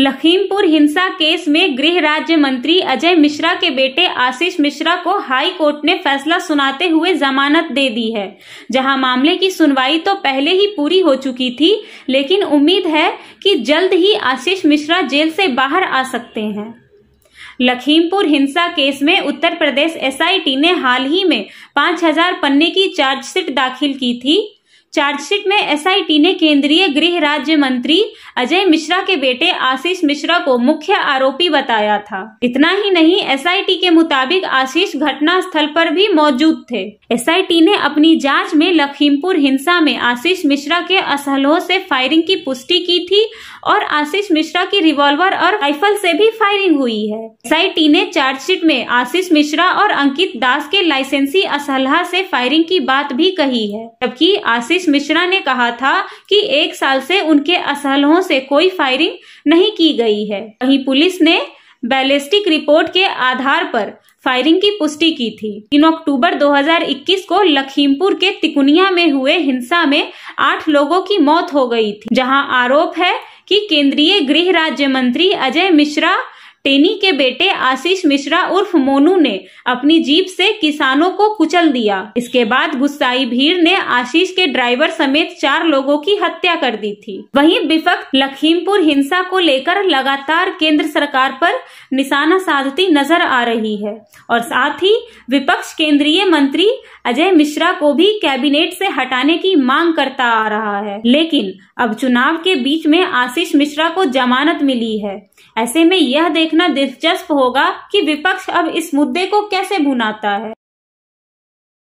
लखीमपुर हिंसा केस में गृह राज्य मंत्री अजय मिश्रा के बेटे आशीष मिश्रा को हाई कोर्ट ने फैसला सुनाते हुए जमानत दे दी है जहां मामले की सुनवाई तो पहले ही पूरी हो चुकी थी लेकिन उम्मीद है कि जल्द ही आशीष मिश्रा जेल से बाहर आ सकते हैं लखीमपुर हिंसा केस में उत्तर प्रदेश एसआईटी ने हाल ही में 5000 पन्ने की चार्जशीट दाखिल की थी चार्जशीट में एसआईटी ने केंद्रीय गृह राज्य मंत्री अजय मिश्रा के बेटे आशीष मिश्रा को मुख्य आरोपी बताया था इतना ही नहीं एसआईटी के मुताबिक आशीष घटना स्थल पर भी मौजूद थे एसआईटी ने अपनी जांच में लखीमपुर हिंसा में आशीष मिश्रा के असलहों से फायरिंग की पुष्टि की थी और आशीष मिश्रा की रिवॉल्वर और राइफल से भी फायरिंग हुई है एस ने चार्जशीट में आशीष मिश्रा और अंकित दास के लाइसेंसी असलहा से फायरिंग की बात भी कही है जबकि आशीष मिश्रा ने कहा था कि एक साल से उनके असलहों से कोई फायरिंग नहीं की गई है वहीं पुलिस ने बैलिस्टिक रिपोर्ट के आधार पर फायरिंग की पुष्टि की थी तीन अक्टूबर 2021 को लखीमपुर के तिकुनिया में हुए हिंसा में आठ लोगों की मौत हो गई थी जहां आरोप है कि केंद्रीय गृह राज्य मंत्री अजय मिश्रा टेनी के बेटे आशीष मिश्रा उर्फ मोनू ने अपनी जीप से किसानों को कुचल दिया इसके बाद गुस्साई भीड़ ने आशीष के ड्राइवर समेत चार लोगों की हत्या कर दी थी वहीं विपक्ष लखीमपुर हिंसा को लेकर लगातार केंद्र सरकार पर निशाना साधती नजर आ रही है और साथ ही विपक्ष केंद्रीय मंत्री अजय मिश्रा को भी कैबिनेट से हटाने की मांग करता आ रहा है लेकिन अब चुनाव के बीच में आशीष मिश्रा को जमानत मिली है ऐसे में यह देख देखना दिलचस्प होगा कि विपक्ष अब इस मुद्दे को कैसे भुनाता है